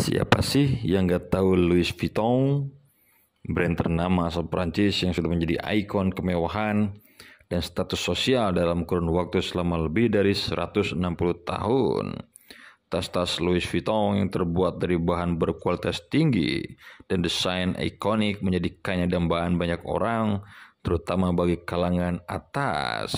Siapa sih yang nggak tahu Louis Vuitton, brand ternama asal Perancis yang sudah menjadi ikon kemewahan dan status sosial dalam kurun waktu selama lebih dari 160 tahun. Tas-tas Louis Vuitton yang terbuat dari bahan berkualitas tinggi dan desain ikonik menjadikannya dambaan banyak orang, terutama bagi kalangan atas.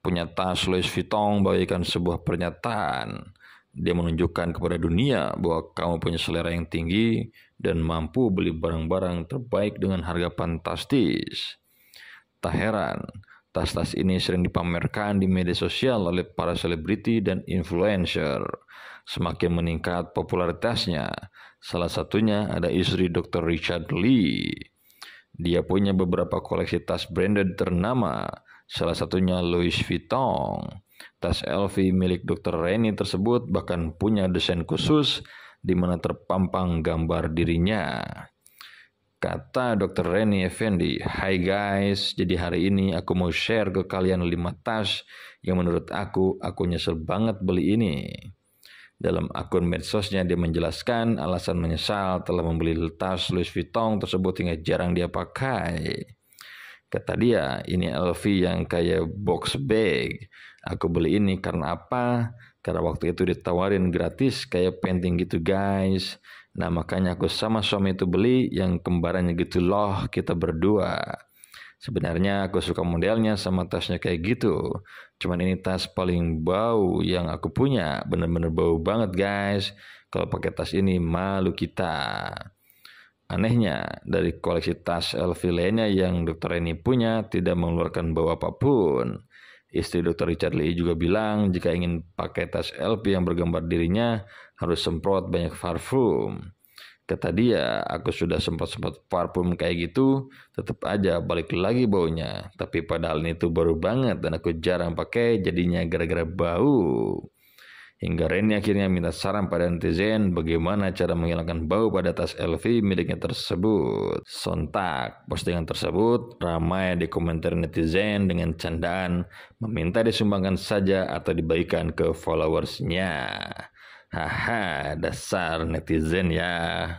Punya tas Louis Vuitton bagaikan sebuah pernyataan dia menunjukkan kepada dunia bahwa kamu punya selera yang tinggi dan mampu beli barang-barang terbaik dengan harga fantastis. Tak heran, tas-tas ini sering dipamerkan di media sosial oleh para selebriti dan influencer. Semakin meningkat popularitasnya, salah satunya ada istri Dr. Richard Lee. Dia punya beberapa koleksi tas branded ternama, salah satunya Louis Vuitton. Tas LV milik Dr. Reni tersebut bahkan punya desain khusus di mana terpampang gambar dirinya. Kata Dr. Reni Effendi, Hai guys, jadi hari ini aku mau share ke kalian 5 tas yang menurut aku, aku nyesel banget beli ini. Dalam akun medsosnya dia menjelaskan alasan menyesal telah membeli tas Louis Vuitton tersebut hingga jarang dia pakai. Kata dia, ini LV yang kayak box bag. Aku beli ini karena apa? Karena waktu itu ditawarin gratis kayak painting gitu guys. Nah makanya aku sama suami itu beli yang kembarannya gitu loh kita berdua. Sebenarnya aku suka modelnya sama tasnya kayak gitu. Cuman ini tas paling bau yang aku punya. Bener-bener bau banget guys. Kalau pakai tas ini malu kita. Anehnya, dari koleksi tas LV lainnya yang Dr. Reni punya tidak mengeluarkan bau apapun. Istri Dr. Richard Lee juga bilang jika ingin pakai tas LV yang bergambar dirinya harus semprot banyak parfum. Kata dia, aku sudah sempat-sempat parfum kayak gitu, tetap aja balik lagi baunya. Tapi padahal ini tuh baru banget dan aku jarang pakai jadinya gara-gara bau. Hingga Reni akhirnya minta saran pada netizen bagaimana cara menghilangkan bau pada tas LV miliknya tersebut. Sontak, postingan tersebut ramai di komentar netizen dengan candaan meminta disumbangkan saja atau dibaikan ke followersnya. Haha, dasar netizen ya.